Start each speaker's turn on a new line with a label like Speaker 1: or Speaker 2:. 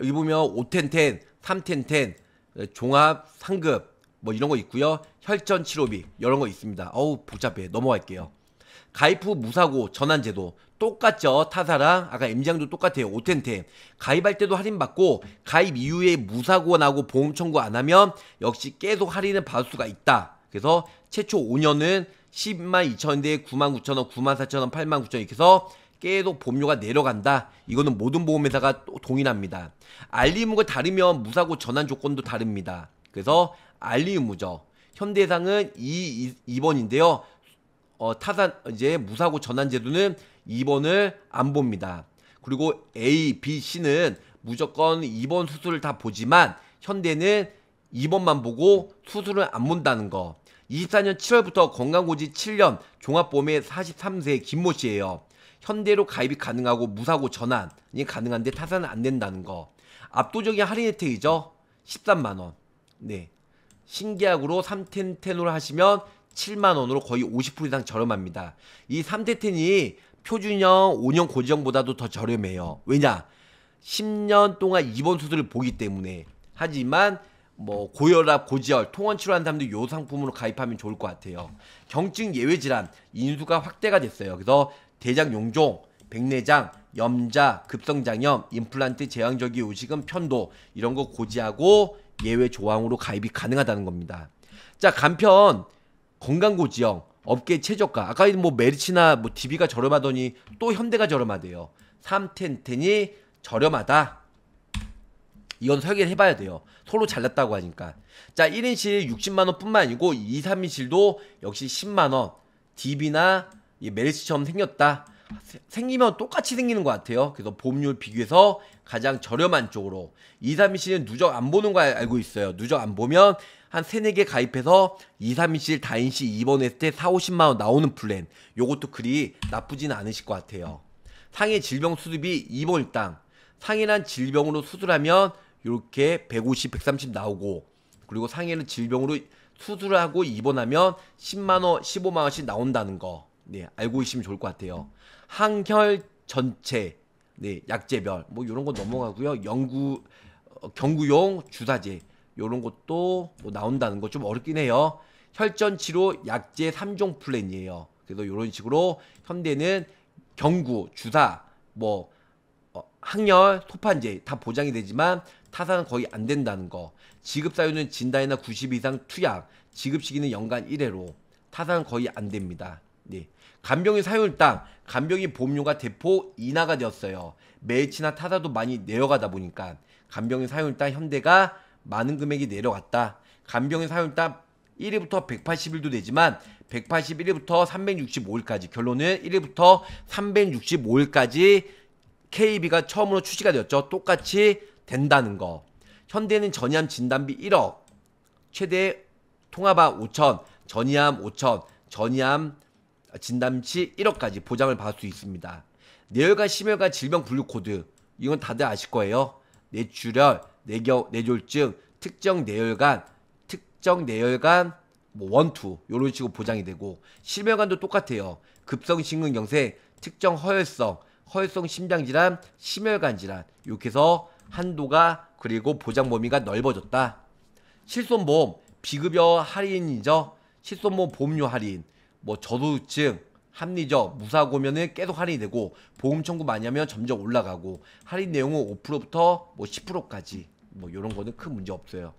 Speaker 1: 여기 보면 5텐텐, 3텐텐, 어, 종합, 상급 뭐 이런 거 있고요. 혈전 치료비 이런 거 있습니다. 어우 복잡해 넘어갈게요. 가입 후 무사고 전환제도 똑같죠 타사랑 아까 엠장도 똑같아요 5텐텐 가입할 때도 할인받고 가입 이후에 무사고 나고 보험 청구 안 하면 역시 계속 할인을 받을 수가 있다 그래서 최초 5년은 10만 2천원대 9만 9천원 9만 4천원 8만 9천원 이렇게 해서 깨도 보험료가 내려간다. 이거는 모든 보험회사가 동일합니다. 알리의무가 다르면 무사고 전환 조건도 다릅니다. 그래서 알리의무죠. 현대해상은 2, 번인데요 어, 타산 이제 무사고 전환 제도는 2번을 안 봅니다. 그리고 A, B, C는 무조건 2번 수술을 다 보지만 현대는 2번만 보고 수술을 안 본다는 거. 24년 7월부터 건강고지 7년 종합보험의 43세 김모 씨예요. 현대로 가입이 가능하고 무사고 전환이 가능한데 타산은안 된다는 거. 압도적인 할인 혜택이죠. 13만원. 네. 신계약으로 3텐텐으로 하시면 7만원으로 거의 50% 이상 저렴합니다. 이 3텐텐이 표준형 5년 고지형보다도 더 저렴해요. 왜냐? 10년 동안 입원 수술을 보기 때문에. 하지만 뭐 고혈압, 고지혈, 통원 치료하는 사람들 요 상품으로 가입하면 좋을 것 같아요. 경증 예외 질환 인수가 확대가 됐어요. 그래서 대장 용종, 백내장, 염자, 급성장염, 임플란트, 제왕적기 요식은 편도 이런 거 고지하고 예외 조항으로 가입이 가능하다는 겁니다. 자 간편 건강고지형 업계 최저가 아까 뭐메리치나뭐 DB가 저렴하더니 또 현대가 저렴하대요. 삼텐텐이 저렴하다. 이건 설계를 해봐야 돼요. 서로 잘났다고 하니까. 자, 1인실 60만원 뿐만 아니고 2, 3인실도 역시 10만원. DB나 이 메르시처럼 생겼다. 생기면 똑같이 생기는 것 같아요. 그래서 보험료를 비교해서 가장 저렴한 쪽으로. 2, 3, 인실은 누적 안 보는 거 알고 있어요. 누적 안 보면 한 3, 4개 가입해서 2, 3, 인실다인시 입원했을 때 4, 50만원 나오는 플랜. 요것도 그리 나쁘진 않으실 것 같아요. 상해 질병 수습이 2월당. 상해란 질병으로 수술하면 이렇게 150, 130 나오고 그리고 상해는 질병으로 수술하고 입원하면 10만원, 15만원씩 나온다는 거. 네, 알고 있으면 좋을 것 같아요. 항혈 전체, 네, 약제별 뭐 이런 거 넘어가고요. 영구 어, 경구용 주사제 이런 것도 뭐 나온다는 거좀 어렵긴 해요. 혈전 치료 약제 3종 플랜이에요. 그래서 이런 식으로 현대는 경구, 주사, 뭐 어, 항혈 소판제 다 보장이 되지만 타산은 거의 안 된다는 거. 지급 사유는 진단이나 90 이상 투약, 지급 시기는 연간 1회로 타산은 거의 안 됩니다. 네. 간병인 사율 당간병인 보험료가 대폭 인하가 되었어요. 매치나 타사도 많이 내려가다 보니까 간병인 사율 당 현대가 많은 금액이 내려갔다. 간병인 사율 당 1위부터 181도 되지만 181위부터 365일까지 결론은 1위부터 365일까지 KB가 처음으로 출시가 되었죠. 똑같이 된다는 거. 현대는 전이암 진단비 1억, 최대 통합암 5천, 전이암 5천, 전이암 진단치 1억까지 보장을 받을 수 있습니다. 뇌혈관, 심혈관 질병 분류 코드 이건 다들 아실 거예요. 뇌출혈, 뇌경, 뇌졸중, 특정 뇌혈관, 특정 뇌혈관 뭐 원투 요런 식으로 보장이 되고 심혈관도 똑같아요. 급성 심근경색, 특정 허혈성, 허혈성 심장질환, 심혈관 질환 이렇게 해서 한도가 그리고 보장 범위가 넓어졌다. 실손보험 비급여 할인이죠. 실손보험 보험료 할인 뭐저도증 합리적, 무사고면은 계속 할인이 되고 보험 청구 많이 하면 점점 올라가고 할인 내용은 5%부터 뭐 10%까지 뭐 이런 거는 큰 문제 없어요.